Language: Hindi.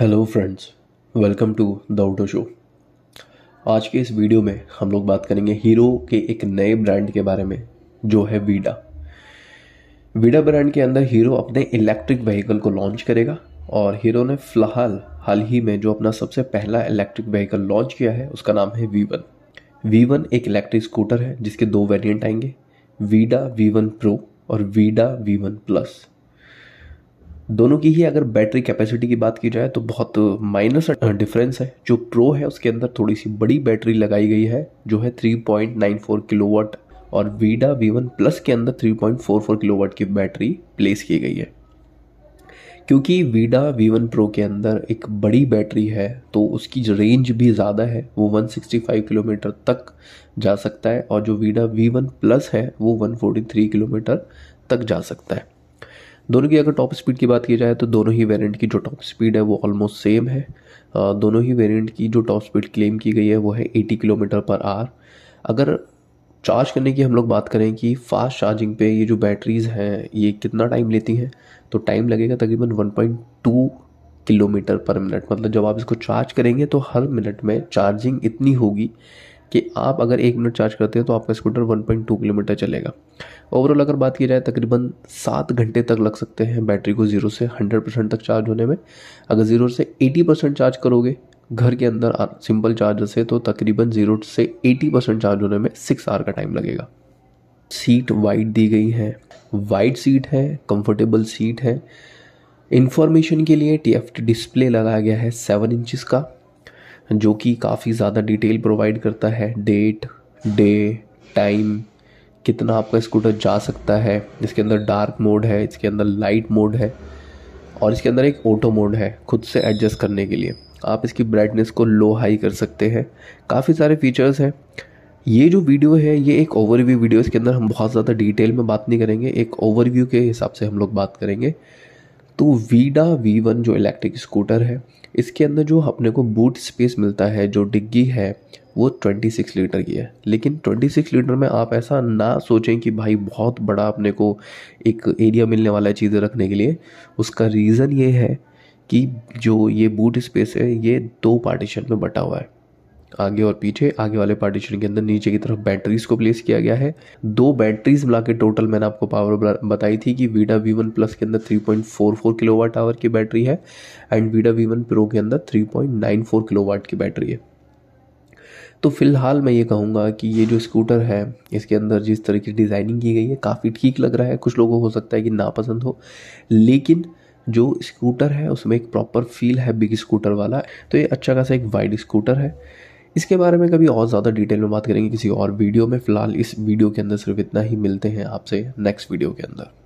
hello friends welcome to the auto show आज के इस वीडियो में हम लोग बात करेंगे हीरो के एक नए ब्रांड के बारे में जो है वीडा वीडा ब्रांड के अंदर हीरो अपने इलेक्ट्रिक व्हीकल को लॉन्च करेगा और हीरो ने फिलहाल हाल ही में जो अपना सबसे पहला इलेक्ट्रिक व्हीकल लॉन्च किया है उसका नाम है वी वन वी वन एक इलेक्ट्रिक स्कूटर है जिसके दो वेरिएंट आएंगे वीडा वी वन प्रो और वीडा वी वन प्लस दोनों की ही अगर बैटरी कैपेसिटी की बात की जाए तो बहुत माइनस डिफरेंस है जो प्रो है उसके अंदर थोड़ी सी बड़ी बैटरी लगाई गई है जो है 3.94 किलोवाट और वीडा वी वन प्लस के अंदर 3.44 किलोवाट की बैटरी प्लेस की गई है क्योंकि वीडा वी वन प्रो के अंदर एक बड़ी बैटरी है तो उसकी रेंज भी ज़्यादा है वो 165 किलोमीटर तक जा सकता है और जो वीडा वी वन प्लस है वो 143 किलोमीटर तक जा सकता है दोनों की अगर टॉप स्पीड की बात की जाए तो दोनों ही वेरिएंट की जो टॉप स्पीड है वो ऑलमोस्ट सेम है दोनों ही वेरिएंट की जो टॉप स्पीड क्लेम की गई है वो है 80 किलोमीटर पर आर अगर चार्ज करने की हम लोग बात करें कि फास्ट चार्जिंग पे ये जो बैटरीज़ हैं ये कितना टाइम लेती हैं तो टाइम लगेगा तकरीबन 1.2 किलोमीटर पर मिनट मतलब जब आप इसको चार्ज करेंगे तो हर मिनट में चार्जिंग इतनी होगी कि आप अगर एक मिनट चार्ज करते हैं तो आपका स्कूटर 1.2 किलोमीटर चलेगा ओवरऑल अगर बात की जाए तकरीबन सात घंटे तक लग सकते हैं बैटरी को ज़ीरो से हंड्रेड परसेंट तक चार्ज होने में अगर ज़ीरो से एटी परसेंट चार्ज करोगे घर के अंदर सिंपल चार्जर से तो तकरीबन ज़ीरो से एटी परसेंट चार्ज होने में सिक्स आवर का टाइम लगेगा सीट वाइड दी गई है वाइड सीट है कंफर्टेबल सीट है इन्फॉर्मेशन के लिए टी डिस्प्ले लगाया गया है सेवन इंचज़ का जो कि काफ़ी ज़्यादा डिटेल प्रोवाइड करता है डेट डे टाइम कितना आपका स्कूटर जा सकता है इसके अंदर डार्क मोड है इसके अंदर लाइट मोड है और इसके अंदर एक ऑटो मोड है खुद से एडजस्ट करने के लिए आप इसकी ब्राइटनेस को लो हाई कर सकते हैं काफ़ी सारे फीचर्स हैं ये जो वीडियो है ये एक ओवरव्यू वीडियो इसके अंदर हम बहुत ज़्यादा डिटेल में बात नहीं करेंगे एक ओवरव्यू के हिसाब से हम लोग बात करेंगे तो वीडा वी वन जो इलेक्ट्रिक स्कूटर है इसके अंदर जो अपने को बूट स्पेस मिलता है जो डिग्गी है वो 26 लीटर की है लेकिन 26 लीटर में आप ऐसा ना सोचें कि भाई बहुत बड़ा अपने को एक एरिया मिलने वाला है चीज़ें रखने के लिए उसका रीज़न ये है कि जो ये बूट स्पेस है ये दो पार्टीशन में बटा हुआ है आगे और पीछे आगे वाले पार्टीशन के अंदर नीचे की तरफ बैटरीज को प्लेस किया गया है दो बैटरीज मिला के टोटल मैंने आपको पावर बताई थी कि वीडा वी वन प्लस के अंदर 3.44 किलोवाट आवर की बैटरी है and Vida V one pro के अंदर 3.94 किलोवाट की बैटरी है तो फिलहाल मैं ये कहूँगा कि ये जो स्कूटर है इसके अंदर जिस तरह की डिज़ाइनिंग की गई है काफ़ी ठीक लग रहा है कुछ लोगों को हो सकता है कि नापसंद हो लेकिन जो स्कूटर है उसमें एक प्रॉपर फील है बिग स्कूटर वाला तो ये अच्छा खासा एक वाइड स्कूटर है इसके बारे में कभी और ज़्यादा डिटेल में बात करेंगे किसी और वीडियो में फ़िलहाल इस वीडियो के अंदर सिर्फ इतना ही मिलते हैं आपसे नेक्स्ट वीडियो के अंदर